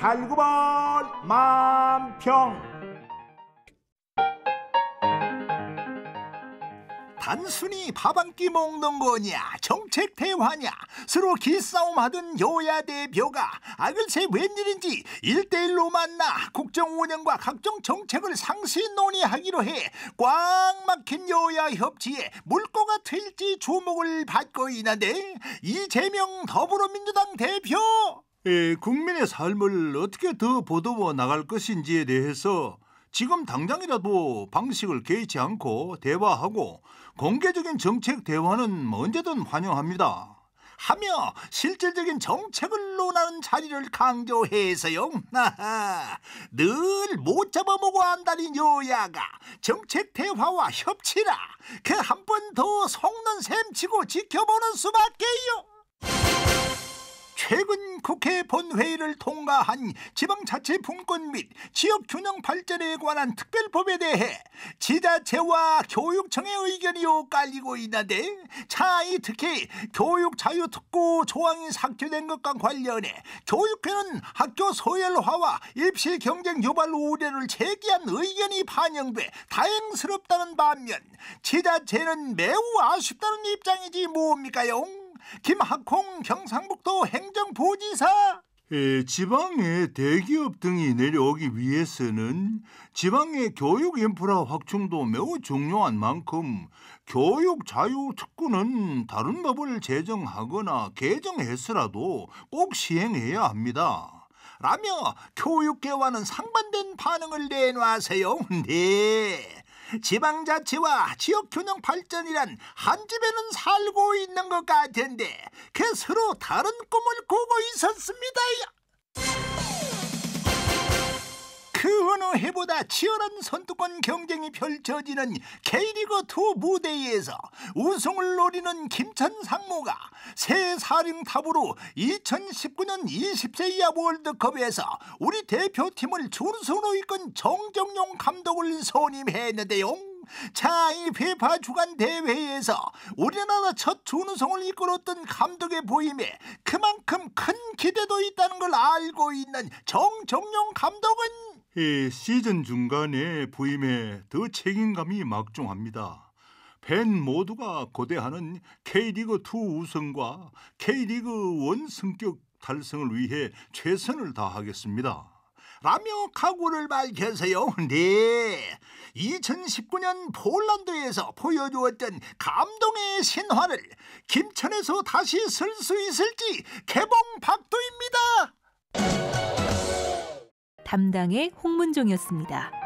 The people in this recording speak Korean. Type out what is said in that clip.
달구벌 만평 단순히 밥 한 끼 먹는 거냐 정책 대화냐 서로 기싸움 하던 여야 대표가 아 글쎄 웬일인지 일대일로 만나 국정 운영과 각종 정책을 상시 논의하기로 해 꽉 막힌 여야 협치에 물꼬가 트일지 주목을 받고 있는데 이재명 더불어민주당 대표 예, 국민의 삶을 어떻게 더 보듬어 나갈 것인지에 대해서 지금 당장이라도 방식을 개의치 않고 대화하고 공개적인 정책 대화는 언제든 환영합니다. 하며 실질적인 정책을 논하는 자리를 강조해서요. 늘 못 잡아먹어 한다는요야가 정책 대화와 협치라 그 한 번 더 속는 셈치고 지켜보는 수밖에요. 최근 국회 본회의를 통과한 지방자치분권 및 지역균형 발전에 관한 특별법에 대해 지자체와 교육청의 의견이 엇갈리고 있는데 차이 특히 교육 자유특구 조항이 삭제된 것과 관련해 교육회는 학교 소열화와 입시 경쟁 유발 우려를 제기한 의견이 반영돼 다행스럽다는 반면 지자체는 매우 아쉽다는 입장이지 뭡니까요? 김학홍 경상북도 행정부지사 에, 예, 지방의 대기업 등이 내려오기 위해서는 지방의 교육 인프라 확충도 매우 중요한 만큼 교육 자유 특구는 다른 법을 제정하거나 개정해서라도 꼭 시행해야 합니다. 라며 교육계와는 상반된 반응을 내놓으세요. 네. 지방자치와 지역균형 발전이란 한 집에는 살고 있는 것 같은데 그 서로 다른 꿈을 꾸고 있었습니다. 해보다 치열한 선두권 경쟁이 펼쳐지는 K리그2 무대에서 우승을 노리는 김천 상무가 새 사령탑으로 2019년 20세 이하 월드컵에서 우리 대표팀을 준수로 이끈 정정용 감독을 선임했는데요. 자, 이 페파 주간 대회에서 우리나라 첫 준우승을 이끌었던 감독의 보임에 그만큼 큰 기대도 있다는 걸 알고 있는 정정용 감독은 예, 시즌 중간에 부임에 더 책임감이 막중합니다. 벤 모두가 고대하는 K리그 2 우승과 K리그 1 승격 달성을 위해 최선을 다하겠습니다. 라며 각오를 밝혀서요. 네. 2019년 폴란드에서 보여주었던 감동의 신화를 김천에서 다시 쓸 수 있을지 개봉 박도입니다. 담당의 홍문종이었습니다.